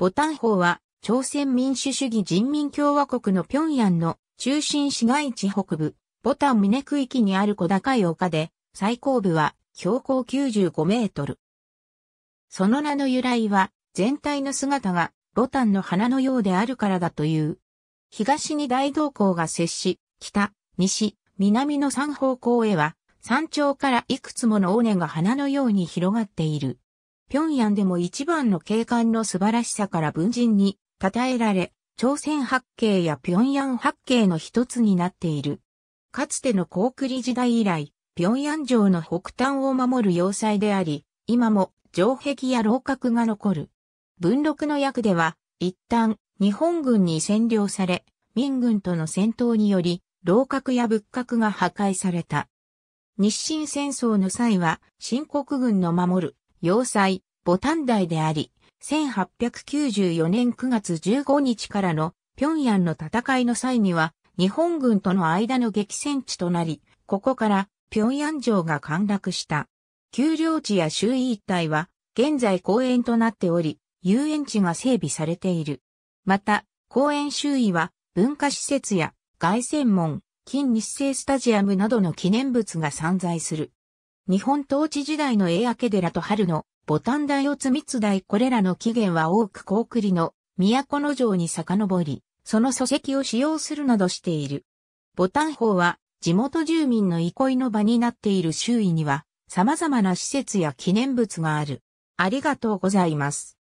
ボタン法は、朝鮮民主主義人民共和国の平壌の中心市街地北部、ボタン峰区域にある小高い丘で、最高部は標高95メートル。その名の由来は、全体の姿がボタンの花のようであるからだという。東に大道光が接し、北、西、南の三方向へは、山頂からいくつもの尾根が花のように広がっている。平壌でも一番の景観の素晴らしさから文人に称えられ、朝鮮八景や平壌八景の一つになっている。かつての高句麗時代以来、平壌城の北端を守る要塞であり、今も城壁や楼閣が残る。文禄の役では、一旦日本軍に占領され、民軍との戦闘により、楼閣や仏閣が破壊された。日清戦争の際は、新国軍の守る要塞、ボタン台であり、1894年9月15日からの平壌の戦いの際には、日本軍との間の激戦地となり、ここから平壌城が陥落した。丘陵地や周囲一帯は、現在公園となっており、遊園地が整備されている。また、公園周囲は文化施設や外線門、近日清スタジアムなどの記念物が散在する。日本統治時代の英明寺と春のボタン大四つ密大これらの起源は多く高栗の都の城に遡り、その礎石を使用するなどしている。ボタン法は地元住民の憩いの場になっている周囲には様々な施設や記念物がある。ありがとうございます。